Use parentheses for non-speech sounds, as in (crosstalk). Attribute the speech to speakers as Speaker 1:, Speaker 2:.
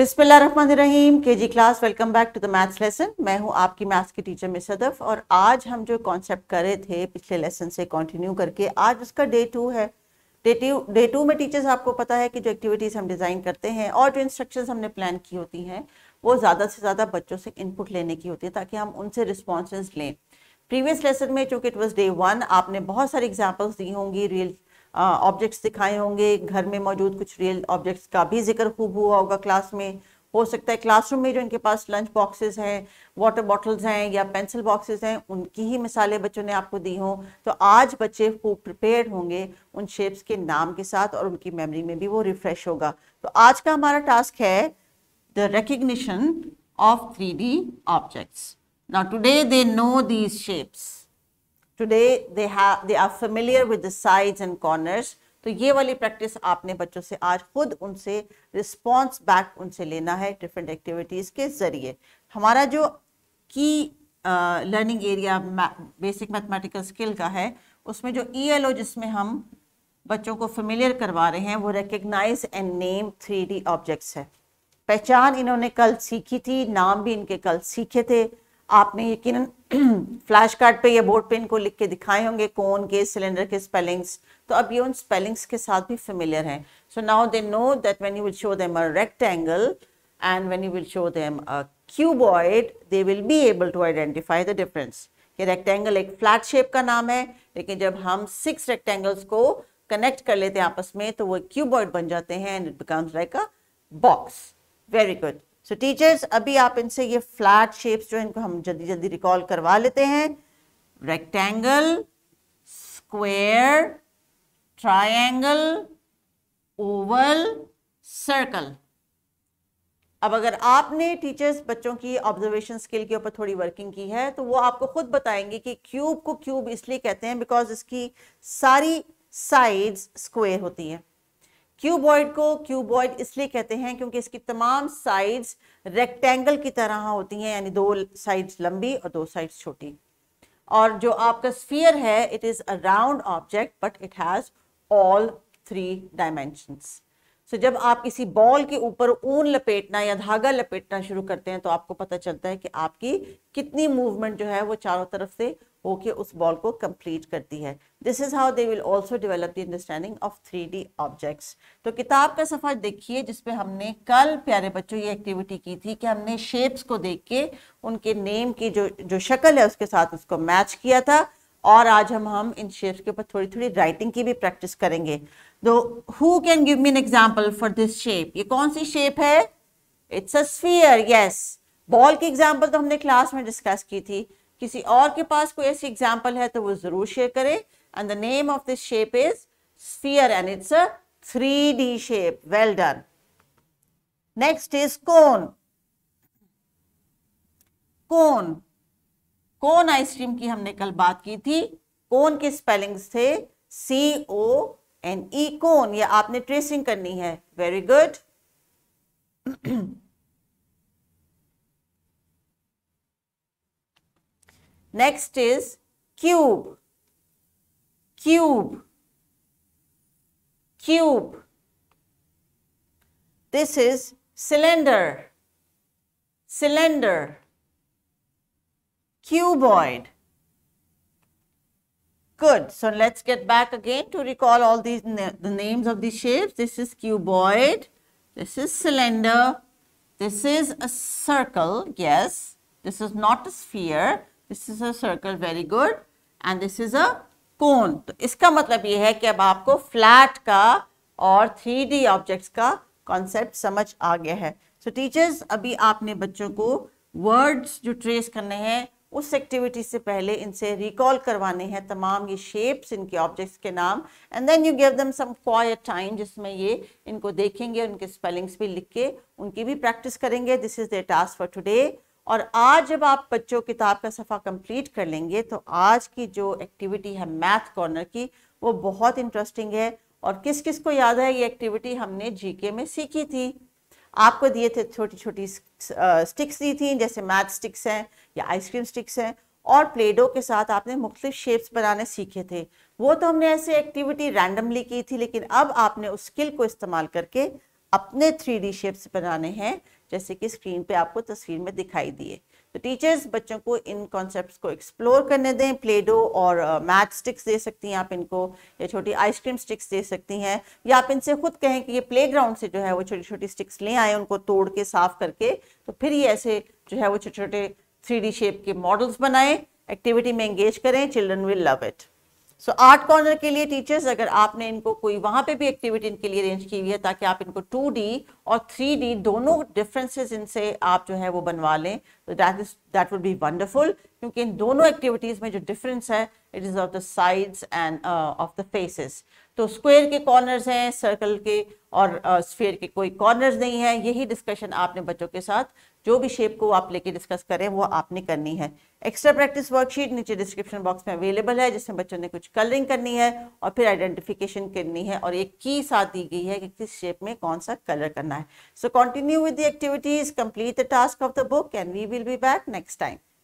Speaker 1: बिस्मिल्लाम K G class welcome back to the maths lesson मैं हूं आपकी मैथ्स की टीचर मिस अदफ और आज हम जो कॉन्सेप्ट करे थे पिछले लेसन से कंटिन्यू करके आज उसका डे टू है डे टू डे टू में टीचर्स आपको पता है कि जो एक्टिविटीज़ हम डिज़ाइन करते हैं और जो इंस्ट्रक्शन हमने प्लान की होती हैं वो ज़्यादा से ज़्यादा बच्चों से इनपुट लेने की होती है ताकि हम उनसे रिस्पॉन्स लें प्रीवियस लेसन में चूँकि इट वॉज डे वन आपने बहुत सारी एग्जाम्पल्स दी होंगी रियल ऑब्जेक्ट्स दिखाए होंगे घर में मौजूद कुछ रियल ऑब्जेक्ट्स का भी जिक्र खूब हुआ होगा क्लास में हो सकता है क्लासरूम में जो इनके पास लंच बॉक्सेस हैं वाटर बॉटल्स हैं या पेंसिल बॉक्सेस हैं उनकी ही मिसालें बच्चों ने आपको दी हों तो आज बच्चे खूब प्रिपेयर होंगे उन शेप्स के नाम के साथ और उनकी मेमोरी में भी वो रिफ्रेश होगा तो आज का हमारा टास्क है the recognition of three objects now today they know these shapes today they have they are familiar with the sides and corners तो ये वाली प्रैक्टिस आपने बच्चों से आज खुद उनसे रिस्पॉन्स बैक उनसे लेना है डिफरेंट एक्टिविटीज़ के ज़रिए हमारा जो की learning area basic mathematical skill का है उसमें जो ई एल ओ जिसमें हम बच्चों को फेमिलियर करवा रहे हैं वो recognise and name three D objects है पहचान इन्होंने कल सीखी थी नाम भी इनके कल सीखे थे आपने यकीन (clears throat) फ्लैश कार्ड पे या बोर्ड पे इनको लिख के दिखाए होंगे कौन के सिलेंडर के स्पेलिंग्स तो अब ये उन स्पेलिंग्स के साथ भी फेमिलियर हैं so now they know that when you will show them a rectangle and when you will show them a cuboid they will be able to identify the difference ये rectangle एक flat shape का नाम है लेकिन जब हम six rectangles को connect कर लेते हैं आपस में तो वो क्यूबॉइड बन जाते हैं and it becomes like a box very good so so, teachers अभी आप इनसे ये फ्लैट शेप्स जो इनको हम जल्दी जल्दी रिकॉल करवा लेते हैं rectangle square triangle oval circle अब अगर आपने टीचर्स बच्चों की ऑब्जर्वेशन स्किल के ऊपर थोड़ी वर्किंग की है तो वो आपको खुद बताएंगे कि क्यूब को क्यूब इसलिए कहते हैं बिकॉज इसकी सारी साइड्स स्क्वेयर होती है क्यूबॉइड को क्यूबॉइड इसलिए कहते हैं क्योंकि इसकी तमाम साइड्स रेक्टेंगल की तरह होती हैं यानी दो साइड्स लंबी और दो साइड्स छोटी और जो आपका स्फीयर है it is a round object but it has all three dimensions so जब आप किसी बॉल के ऊपर ऊन लपेटना या धागा लपेटना शुरू करते हैं तो आपको पता चलता है कि आपकी कितनी मूवमेंट जो है वो चारों तरफ से होके उस बॉल को कंप्लीट करती है this is how they will also develop the understanding of three D objects तो किताब का सफर देखिए जिसपे हमने कल प्यारे बच्चों ये एक्टिविटी की थी कि हमने शेप्स को देख के उनके नेम की जो जो शक्ल है उसके साथ उसको मैच किया था और आज हम हम इन शेप्स के ऊपर थोड़ी थोड़ी राइटिंग की भी प्रैक्टिस करेंगे तो who can give me an example for this shape ये कौन सी शेप है it's a sphere yes ball की एग्जाम्पल तो हमने क्लास में डिस्कस की थी किसी और के पास कोई ऐसी एग्जाम्पल है तो वो ज़रूर शेयर करें and the name of this shape is sphere and it's a three D shape well done next is cone cone cone ice cream की हमने कल बात की थी कोन के स्पेलिंग्स थे सी ओ एन ई कोन ये आपने ट्रेसिंग करनी है very good Next is cube, cube, cube. This is cylinder, cylinder, cuboid. Good. So, let's get back again to recall all these na the names of the shapes. This is cuboid. This is cylinder. This is a circle. Yes. This is not a sphere. This is a circle very good and this is a cone तो इसका मतलब ये है कि अब आपको flat का और थ्री डी ऑब्जेक्ट्स का कॉन्सेप्ट समझ आ गया है सो so, टीचर्स अभी आपने बच्चों को वर्ड्स जो ट्रेस करने हैं उस एक्टिविटी से पहले इनसे रिकॉल करवाने हैं तमाम ये शेप्स इनके ऑब्जेक्ट्स के नाम and then you give them some quiet time जिसमें ये इनको देखेंगे उनके स्पेलिंग्स भी लिख के उनकी भी प्रैक्टिस करेंगे this is their task for today और आज जब आप बच्चों किताब का सफ़ा कंप्लीट कर लेंगे तो आज की जो एक्टिविटी है मैथ कॉर्नर की वो बहुत इंटरेस्टिंग है और किस किस को याद है ये एक्टिविटी हमने जीके में सीखी थी आपको दिए थे छोटी छोटी स्टिक्स दी थी जैसे मैथ स्टिक्स हैं या आइसक्रीम स्टिक्स हैं और प्लेडो के साथ आपने मुख्तलिफ शेप्स बनाने सीखे थे वो तो हमने ऐसे एक्टिविटी रैंडमली की थी लेकिन अब आपने उस स्किल को इस्तेमाल करके अपने थ्री डी शेप्स बनाने हैं जैसे कि स्क्रीन पे आपको तस्वीर में दिखाई दिए तो टीचर्स बच्चों को इन कॉन्सेप्ट्स को एक्सप्लोर करने दें प्लेडो और मैथ uh, स्टिक्स दे सकती हैं आप इनको या छोटी आइसक्रीम स्टिक्स दे सकती हैं या आप इनसे खुद कहें कि ये प्लेग्राउंड से जो है वो छोटी छोटी स्टिक्स ले आए उनको तोड़ के साफ करके तो फिर ये ऐसे जो है वो छोटे छोटे थ्री शेप के मॉडल्स बनाएं एक्टिविटी में एंगेज करें children will love it so art corner के लिए टीचर्स अगर आपने इनको कोई वहां पे भी एक्टिविटी इनके लिए अरेंज की हुई है ताकि आप इनको 2D और 3D दोनों डिफरेंसेस इनसे आप जो है वो बनवा लें तो that is that would be wonderful क्योंकि इन दोनों एक्टिविटीज़ में जो डिफरेंस है it is of the sides and of the faces तो स्क्वायर के कॉर्नर्स हैं सर्कल के और स्फीयर uh, के कोई कॉर्नर्स नहीं है यही डिस्कशन आपने बच्चों के साथ जो भी शेप को आप लेके डिस्कस करें वो आपने करनी है एक्स्ट्रा प्रैक्टिस वर्कशीट नीचे डिस्क्रिप्शन बॉक्स में अवेलेबल है जिसमें बच्चों ने कुछ कलरिंग करनी है और फिर आइडेंटिफिकेशन करनी है और एक की साथ दी गई है कि किस शेप में कौन सा कलर करना है so continue with the activities complete the task of the book and we will be back next time